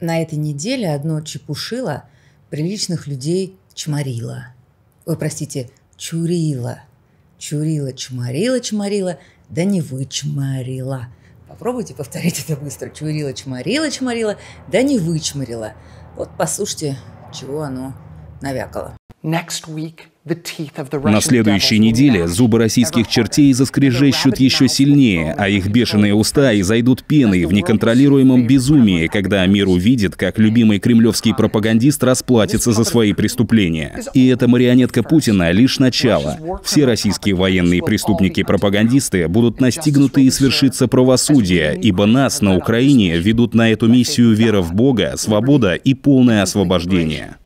На этой неделе одно чепушило приличных людей чморило. Ой, простите, чурило. Чурило, чморило, чморило, да не вы вычморила. Попробуйте повторить это быстро. Чурило, чморило, чморило, да не вычморила. Вот послушайте, чего оно навякало. Next week на следующей неделе зубы российских чертей заскрежещут еще сильнее, а их бешеные уста изойдут пеной в неконтролируемом безумии, когда мир увидит, как любимый кремлевский пропагандист расплатится за свои преступления. И эта марионетка Путина лишь начало. Все российские военные преступники-пропагандисты будут настигнуты и свершится правосудие, ибо нас на Украине ведут на эту миссию вера в Бога, свобода и полное освобождение.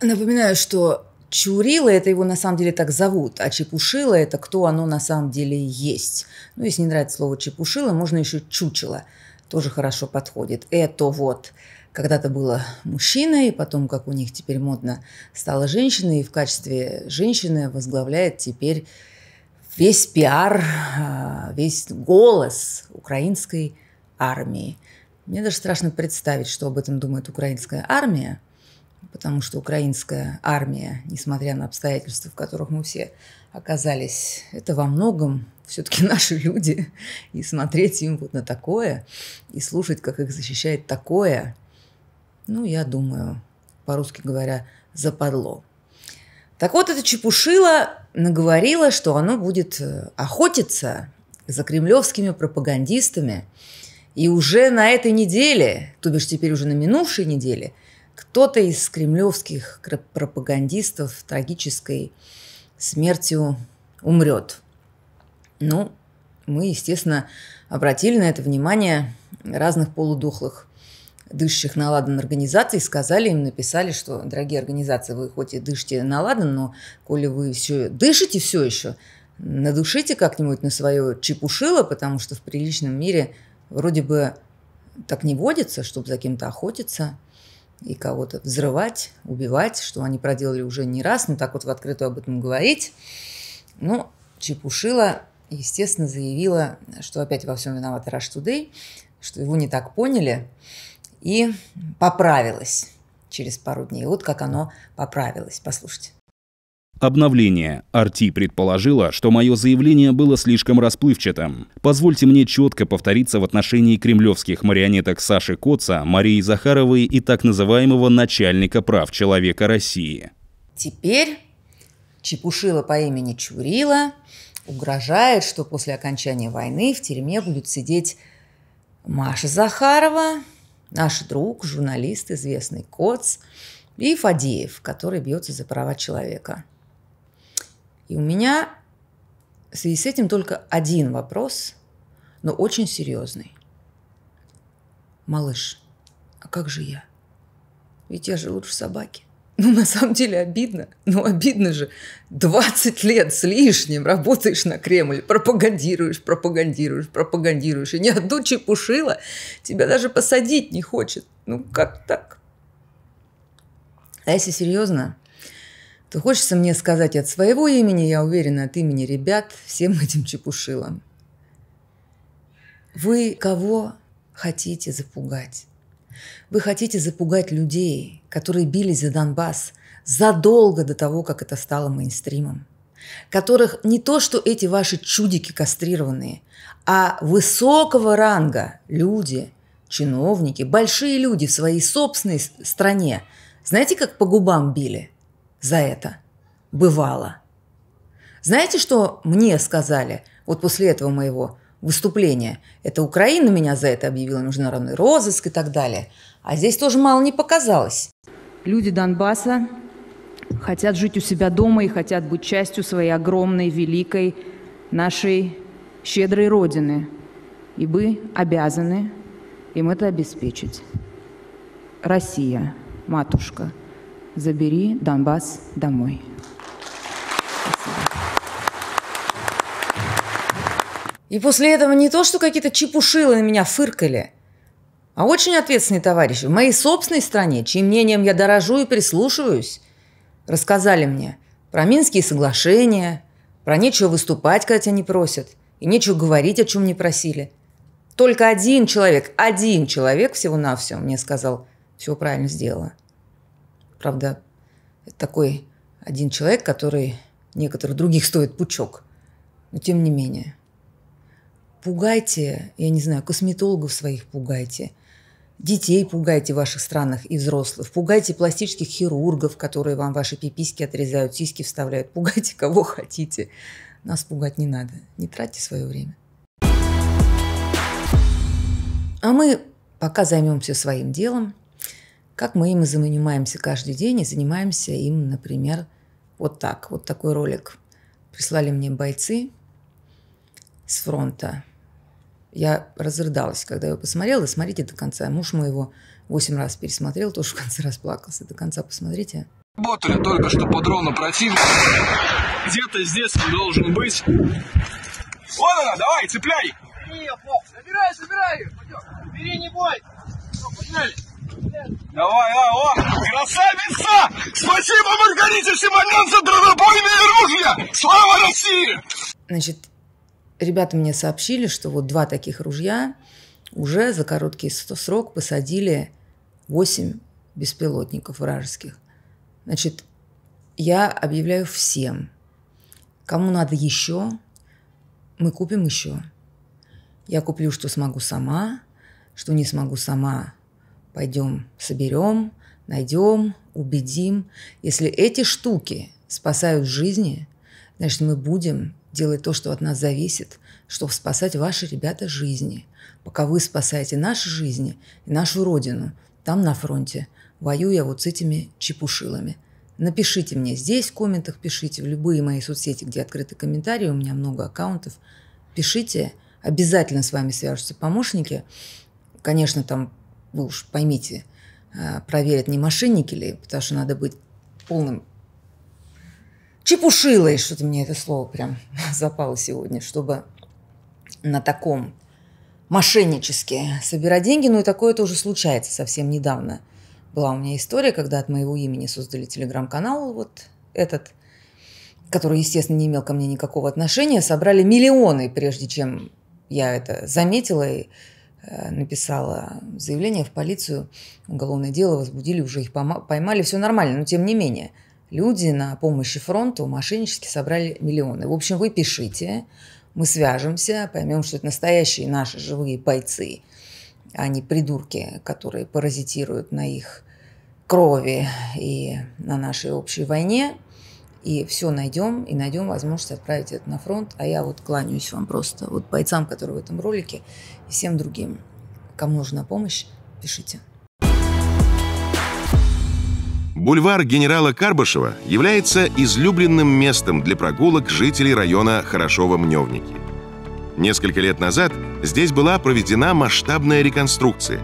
Напоминаю, что Чурила – это его на самом деле так зовут, а чепушила – это кто оно на самом деле есть. Ну, если не нравится слово чепушила, можно еще чучело. Тоже хорошо подходит. Это вот когда-то было мужчина, и потом, как у них теперь модно, стала женщина, и в качестве женщины возглавляет теперь весь пиар, а, весь голос украинской армии. Мне даже страшно представить, что об этом думает украинская армия – потому что украинская армия, несмотря на обстоятельства, в которых мы все оказались, это во многом все-таки наши люди, и смотреть им вот на такое, и слушать, как их защищает такое, ну, я думаю, по-русски говоря, западло. Так вот, это Чепушила наговорила, что оно будет э, охотиться за кремлевскими пропагандистами. И уже на этой неделе, то бишь теперь уже на минувшей неделе – кто-то из кремлевских пропагандистов трагической смертью умрет. Ну, мы, естественно, обратили на это внимание разных полудохлых дышащих на ладан организаций, сказали им, написали, что, дорогие организации, вы хоть и дышите на ладан, но коли вы все дышите все еще, надушите как-нибудь на свое чепушило, потому что в приличном мире вроде бы так не водится, чтобы за кем-то охотиться – и кого-то взрывать, убивать, что они проделали уже не раз, но так вот в открытую об этом говорить. Ну, Чепушила, естественно, заявила, что опять во всем виноват Rush Today, что его не так поняли, и поправилась через пару дней. Вот как оно поправилось. Послушайте. Обновление. Арти предположила, что мое заявление было слишком расплывчатым. Позвольте мне четко повториться в отношении кремлевских марионеток Саши Коца, Марии Захаровой и так называемого начальника прав человека России. Теперь Чепушила по имени Чурила угрожает, что после окончания войны в тюрьме будут сидеть Маша Захарова, наш друг, журналист, известный Коц, и Фадеев, который бьется за права человека. И у меня в связи с этим только один вопрос, но очень серьезный. Малыш, а как же я? Ведь я же лучше собаки. Ну, на самом деле обидно. Ну, обидно же. 20 лет с лишним работаешь на Кремль, пропагандируешь, пропагандируешь, пропагандируешь. И ни одну чепушила тебя даже посадить не хочет. Ну, как так? А если серьезно, то хочется мне сказать от своего имени, я уверена, от имени ребят, всем этим чепушилам. Вы кого хотите запугать? Вы хотите запугать людей, которые били за Донбасс задолго до того, как это стало мейнстримом, которых не то, что эти ваши чудики кастрированные, а высокого ранга люди, чиновники, большие люди в своей собственной стране, знаете, как по губам били – за это. Бывало. Знаете, что мне сказали вот после этого моего выступления? Это Украина меня за это объявила, международный розыск и так далее. А здесь тоже мало не показалось. Люди Донбасса хотят жить у себя дома и хотят быть частью своей огромной, великой, нашей щедрой Родины. И мы обязаны им это обеспечить. Россия, матушка – Забери Донбасс домой. И после этого не то, что какие-то чепушилы на меня фыркали, а очень ответственные товарищи в моей собственной стране, чьим мнением я дорожу и прислушиваюсь, рассказали мне про Минские соглашения, про нечего выступать, когда тебя не просят, и нечего говорить, о чем не просили. Только один человек, один человек всего-навсего мне сказал, все правильно сделала. Правда, такой один человек, который некоторых других стоит пучок. Но тем не менее. Пугайте, я не знаю, косметологов своих пугайте. Детей пугайте в ваших странах и взрослых. Пугайте пластических хирургов, которые вам ваши пиписьки отрезают, сиськи вставляют. Пугайте кого хотите. Нас пугать не надо. Не тратьте свое время. А мы пока займемся своим делом – как мы им и занимаемся каждый день, и занимаемся им, например, вот так. Вот такой ролик прислали мне бойцы с фронта. Я разрыдалась, когда его посмотрела. Смотрите до конца. Муж мой его восемь раз пересмотрел, тоже в конце расплакался. До конца посмотрите. Работали только что по дрону противника. Где-то здесь должен быть. Вот она, давай, цепляй! Нет, Бог, забирай, забирай! Бери, не бой! Все, погнали! Давай, а, о, красавица! Спасибо, Маргарите Симонян за дробобойное ружья. Слава России! Значит, ребята мне сообщили, что вот два таких ружья уже за короткий срок посадили 8 беспилотников вражеских. Значит, я объявляю всем, кому надо еще, мы купим еще. Я куплю, что смогу сама, что не смогу сама, Пойдем, соберем, найдем, убедим. Если эти штуки спасают жизни, значит, мы будем делать то, что от нас зависит, чтобы спасать ваши ребята жизни. Пока вы спасаете наши жизни и нашу родину, там на фронте, воюя вот с этими чепушилами – Напишите мне здесь в комментах, пишите в любые мои соцсети, где открыты комментарии, у меня много аккаунтов. Пишите, обязательно с вами свяжутся помощники. Конечно, там вы уж поймите, а, проверят не мошенники ли, потому что надо быть полным чепушилой, что-то мне это слово прям запало сегодня, чтобы на таком мошеннически собирать деньги, ну и такое тоже случается совсем недавно. Была у меня история, когда от моего имени создали телеграм-канал, вот этот, который, естественно, не имел ко мне никакого отношения, собрали миллионы, прежде чем я это заметила и Э, написала заявление в полицию, уголовное дело возбудили, уже их поймали, все нормально, но тем не менее. Люди на помощи фронту мошеннически собрали миллионы. В общем, вы пишите, мы свяжемся, поймем, что это настоящие наши живые бойцы, а не придурки, которые паразитируют на их крови и на нашей общей войне и все найдем, и найдем возможность отправить это на фронт. А я вот кланяюсь вам просто, вот бойцам, которые в этом ролике, и всем другим. Кому нужна помощь, пишите. Бульвар генерала Карбышева является излюбленным местом для прогулок жителей района Хорошово-Мневники. Несколько лет назад здесь была проведена масштабная реконструкция.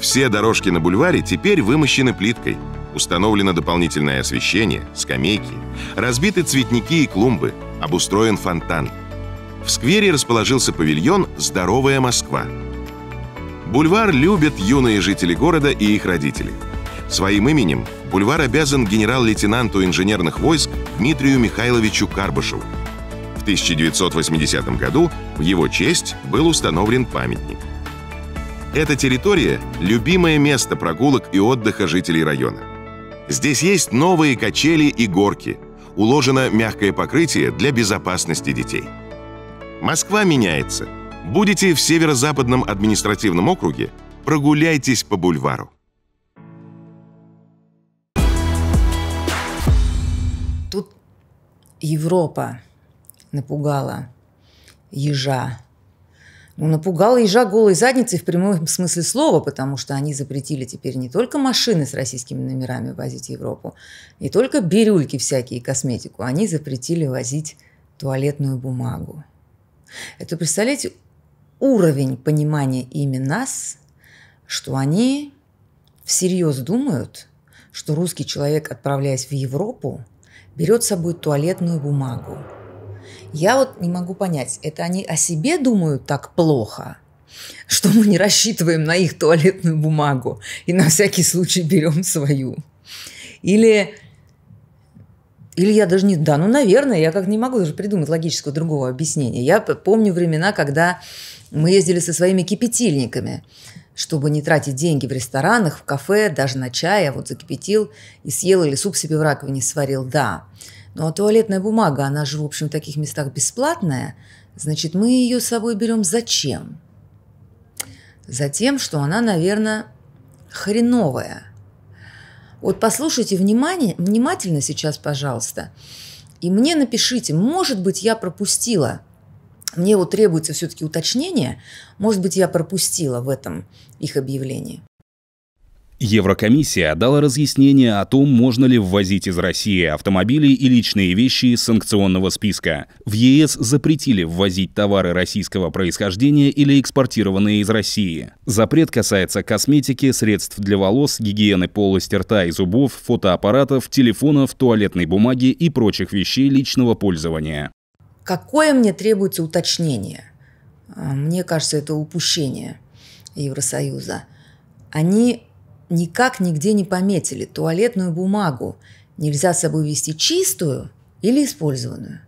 Все дорожки на бульваре теперь вымощены плиткой – Установлено дополнительное освещение, скамейки, разбиты цветники и клумбы, обустроен фонтан. В сквере расположился павильон «Здоровая Москва». Бульвар любят юные жители города и их родители. Своим именем бульвар обязан генерал-лейтенанту инженерных войск Дмитрию Михайловичу Карбышеву. В 1980 году в его честь был установлен памятник. Эта территория – любимое место прогулок и отдыха жителей района – Здесь есть новые качели и горки. Уложено мягкое покрытие для безопасности детей. Москва меняется. Будете в северо-западном административном округе, прогуляйтесь по бульвару. Тут Европа напугала ежа ну, напугала ежа голой задницей в прямом смысле слова, потому что они запретили теперь не только машины с российскими номерами возить в Европу, не только бирюльки всякие и косметику, они запретили возить туалетную бумагу. Это, представляете, уровень понимания ими нас, что они всерьез думают, что русский человек, отправляясь в Европу, берет с собой туалетную бумагу – я вот не могу понять, это они о себе думают так плохо, что мы не рассчитываем на их туалетную бумагу и на всякий случай берем свою. Или, или я даже не... Да, ну, наверное, я как не могу даже придумать логического другого объяснения. Я помню времена, когда мы ездили со своими кипятильниками чтобы не тратить деньги в ресторанах, в кафе, даже на чай, я а вот закипятил и съел или суп себе в раковине сварил, да. Ну а туалетная бумага, она же, в общем, в таких местах бесплатная, значит, мы ее с собой берем зачем? Затем, что она, наверное, хреновая. Вот послушайте внимание, внимательно сейчас, пожалуйста, и мне напишите, может быть, я пропустила – мне вот требуется все-таки уточнение. Может быть, я пропустила в этом их объявлении. Еврокомиссия дала разъяснение о том, можно ли ввозить из России автомобили и личные вещи из санкционного списка. В ЕС запретили ввозить товары российского происхождения или экспортированные из России. Запрет касается косметики, средств для волос, гигиены полости рта и зубов, фотоаппаратов, телефонов, туалетной бумаги и прочих вещей личного пользования. Какое мне требуется уточнение? А, мне кажется, это упущение Евросоюза. Они никак нигде не пометили туалетную бумагу. Нельзя с собой вести чистую или использованную.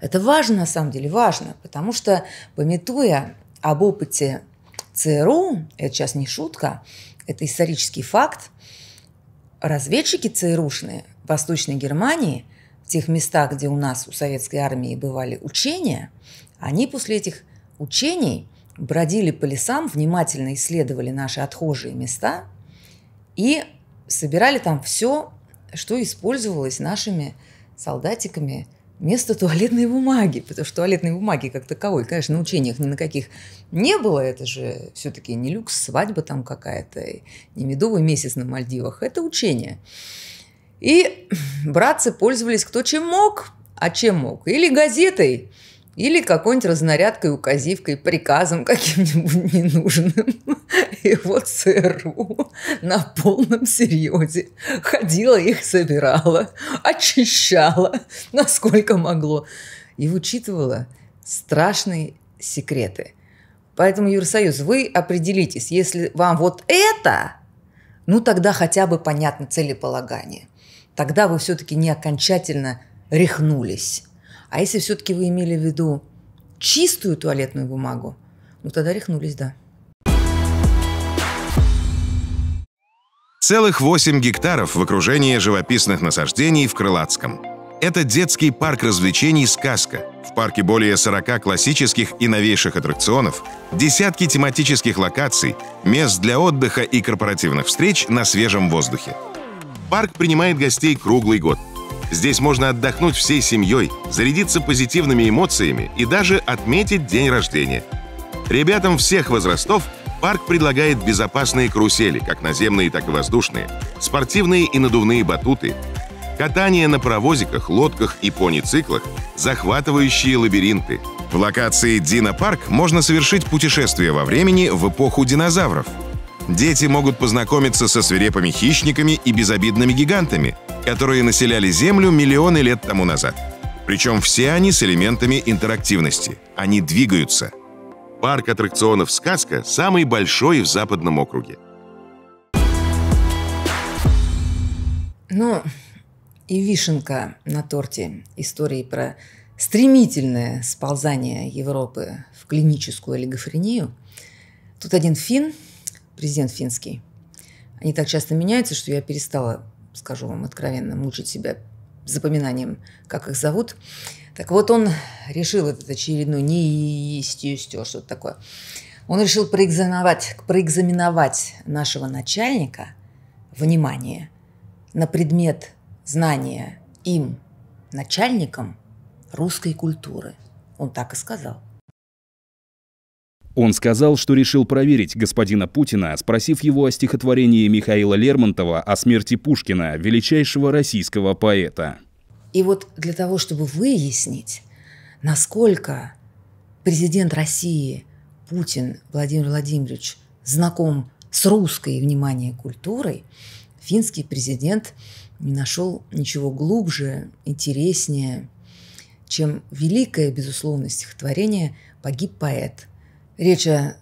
Это важно, на самом деле, важно, потому что, пометуя об опыте ЦРУ, это сейчас не шутка, это исторический факт, разведчики ЦРУшные в Восточной Германии, в тех местах, где у нас, у советской армии бывали учения, они после этих учений бродили по лесам, внимательно исследовали наши отхожие места – и собирали там все, что использовалось нашими солдатиками вместо туалетной бумаги, потому что туалетной бумаги как таковой, конечно, на учениях ни на каких не было, это же все-таки не люкс, свадьба там какая-то, не медовый месяц на Мальдивах, это учение. И братцы пользовались кто чем мог, а чем мог, или газетой, или какой-нибудь разнарядкой, указивкой, приказом каким-нибудь ненужным. И вот ЦРУ на полном серьезе ходила их собирала, очищала, насколько могло. И учитывала страшные секреты. Поэтому, Юрсоюз, вы определитесь, если вам вот это, ну тогда хотя бы понятно целеполагание. Тогда вы все-таки не окончательно рехнулись. А если все-таки вы имели в виду чистую туалетную бумагу, ну тогда рехнулись, да. Целых 8 гектаров в окружении живописных насаждений в Крылатском. Это детский парк развлечений «Сказка». В парке более 40 классических и новейших аттракционов, десятки тематических локаций, мест для отдыха и корпоративных встреч на свежем воздухе. Парк принимает гостей круглый год – Здесь можно отдохнуть всей семьей, зарядиться позитивными эмоциями и даже отметить день рождения. Ребятам всех возрастов парк предлагает безопасные карусели, как наземные, так и воздушные, спортивные и надувные батуты, катание на паровозиках, лодках и пони-циклах, захватывающие лабиринты. В локации «Динопарк» можно совершить путешествие во времени в эпоху динозавров. Дети могут познакомиться со свирепыми хищниками и безобидными гигантами, которые населяли Землю миллионы лет тому назад. Причем все они с элементами интерактивности. Они двигаются. Парк аттракционов «Сказка» самый большой в Западном округе. Ну, и вишенка на торте истории про стремительное сползание Европы в клиническую олигофрению. Тут один фин, президент финский, они так часто меняются, что я перестала скажу вам откровенно, мучить себя запоминанием, как их зовут. Так вот, он решил этот очередной неистью, что-то такое. Он решил проэкзаменовать, проэкзаменовать нашего начальника, внимание, на предмет знания им, начальником русской культуры. Он так и сказал. Он сказал, что решил проверить господина Путина, спросив его о стихотворении Михаила Лермонтова о смерти Пушкина, величайшего российского поэта. И вот для того, чтобы выяснить, насколько президент России Путин Владимир Владимирович знаком с русской, внимание, культурой, финский президент не нашел ничего глубже, интереснее, чем великое, безусловно, стихотворение «Погиб поэт» Речь о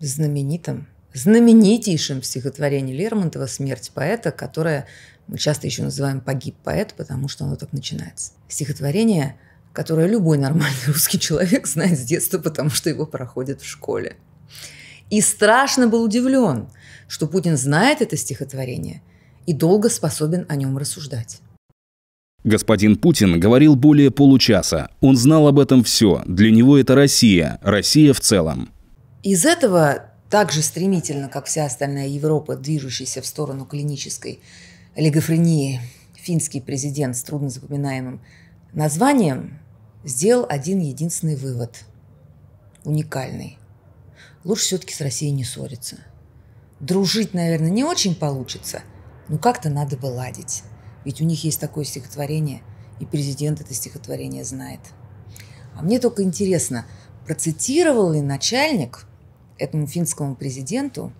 знаменитом, знаменитейшем стихотворении Лермонтова «Смерть поэта», которое мы часто еще называем «Погиб поэт», потому что оно так начинается. Стихотворение, которое любой нормальный русский человек знает с детства, потому что его проходят в школе. И страшно был удивлен, что Путин знает это стихотворение и долго способен о нем рассуждать. Господин Путин говорил более получаса. Он знал об этом все. Для него это Россия, Россия в целом. Из этого так же стремительно, как вся остальная Европа, движущаяся в сторону клинической олигофрении, финский президент с труднозапоминаемым названием сделал один единственный вывод. Уникальный. Лучше все-таки с Россией не ссориться. Дружить, наверное, не очень получится, но как-то надо бы ладить. Ведь у них есть такое стихотворение, и президент это стихотворение знает. А мне только интересно, процитировал ли начальник этому финскому президенту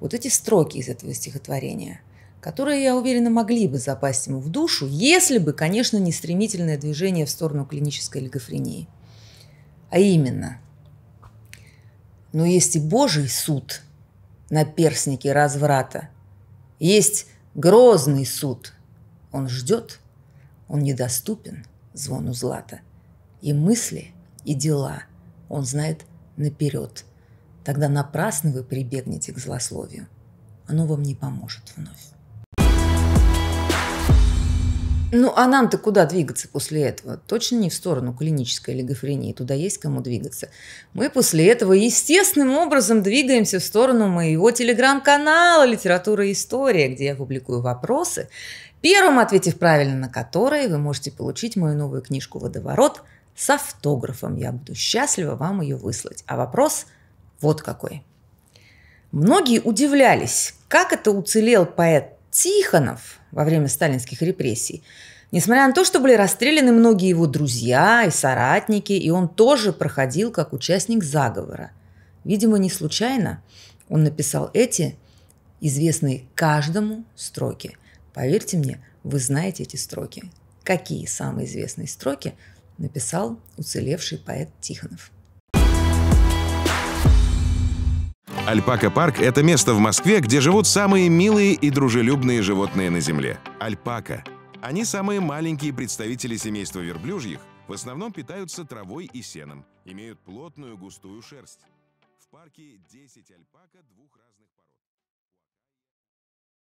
вот эти строки из этого стихотворения, которые, я уверена, могли бы запасть ему в душу, если бы, конечно, не стремительное движение в сторону клинической лигофрении. А именно, но есть и Божий суд на перстнике разврата, есть грозный суд – он ждет, он недоступен звону злата. И мысли, и дела он знает наперед. Тогда напрасно вы прибегнете к злословию. Оно вам не поможет вновь. Ну, а нам-то куда двигаться после этого? Точно не в сторону клинической олигофрении, туда есть кому двигаться. Мы после этого естественным образом двигаемся в сторону моего телеграм-канала «Литература и история», где я публикую вопросы первым ответив правильно на которые, вы можете получить мою новую книжку «Водоворот» с автографом. Я буду счастлива вам ее выслать. А вопрос вот какой. Многие удивлялись, как это уцелел поэт Тихонов во время сталинских репрессий, несмотря на то, что были расстреляны многие его друзья и соратники, и он тоже проходил как участник заговора. Видимо, не случайно он написал эти известные каждому строки – Поверьте мне, вы знаете эти строки. Какие самые известные строки написал уцелевший поэт Тихонов? Альпака Парк – это место в Москве, где живут самые милые и дружелюбные животные на Земле – альпака. Они самые маленькие представители семейства верблюжьих, в основном питаются травой и сеном, имеют плотную густую шерсть. В парке 10 альпака двух